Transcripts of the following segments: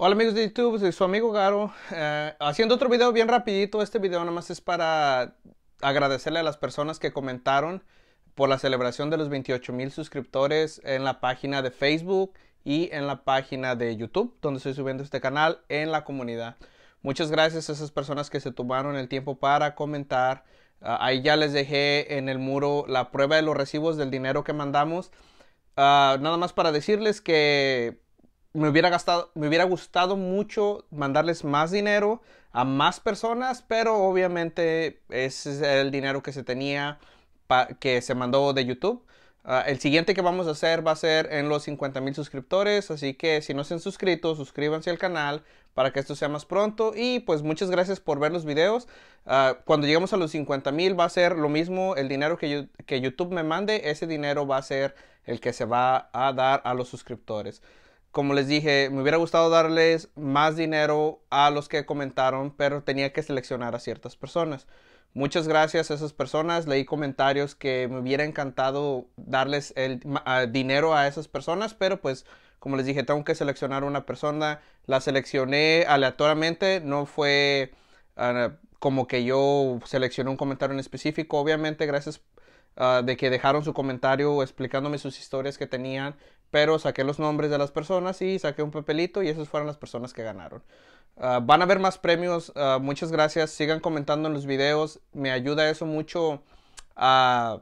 Hola amigos de YouTube, soy su amigo Garo, eh, haciendo otro video bien rapidito, este video nada más es para agradecerle a las personas que comentaron por la celebración de los 28 mil suscriptores en la página de Facebook y en la página de YouTube, donde estoy subiendo este canal en la comunidad. Muchas gracias a esas personas que se tomaron el tiempo para comentar. Ah, ahí ya les dejé en el muro la prueba de los recibos del dinero que mandamos. Ah, nada más para decirles que me hubiera gastado, me hubiera gustado mucho mandarles más dinero a más personas, pero obviamente ese es el dinero que se tenía que se mandó de YouTube. Ah, el siguiente que vamos a hacer va a ser en los 50 mil suscriptores, así que si no se han suscrito, suscríbanse al canal para que esto sea más pronto y pues muchas gracias por ver los videos. Ah, cuando lleguemos a los 50.000 mil va a ser lo mismo, el dinero que YouTube me mande, ese dinero va a ser el que se va a dar a los suscriptores como les dije, me hubiera gustado darles más dinero a los que comentaron, pero tenía que seleccionar a ciertas personas. Muchas gracias a esas personas. Leí comentarios que me hubiera encantado darles el ah, dinero a esas personas, pero pues como les dije, tengo que seleccionar una persona. La seleccioné aleatoriamente, no fue ah, como que yo seleccioné un comentario en específico. Obviamente, gracias ah, de que dejaron su comentario explicándome sus historias que tenían pero saqué los nombres de las personas y saqué un papelito y esas fueron las personas que ganaron. Ah, van a ver más premios, ah, muchas gracias, sigan comentando en los videos, me ayuda eso mucho a,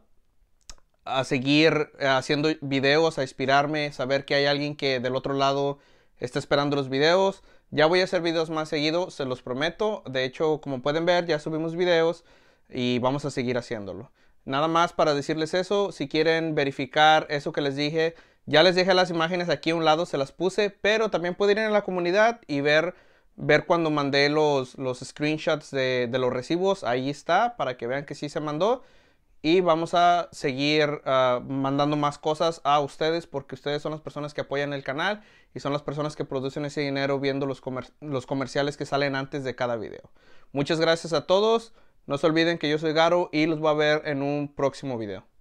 a seguir haciendo videos, a inspirarme, saber que hay alguien que del otro lado está esperando los videos. Ya voy a hacer videos más seguido, se los prometo. De hecho, como pueden ver, ya subimos videos y vamos a seguir haciéndolo. Nada más para decirles eso, si quieren verificar eso que les dije, ya les dejé las imágenes aquí a un lado, se las puse, pero también pueden ir a la comunidad y ver, ver cuando mandé los, los screenshots de, los recibos. Ahí está, para que vean que sí se mandó. Y vamos a seguir ah, mandando más cosas a ustedes porque ustedes son las personas que apoyan el canal y son las personas que producen ese dinero viendo los, los comerciales que salen antes de cada video. Muchas gracias a todos. No se olviden que yo soy Garo y los voy a ver en un próximo video.